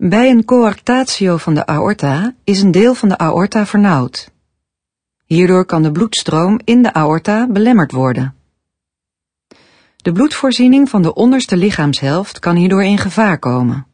Bij een coarctatio van de aorta is een deel van de aorta vernauwd. Hierdoor kan de bloedstroom in de aorta belemmerd worden. De bloedvoorziening van de onderste lichaamshelft kan hierdoor in gevaar komen.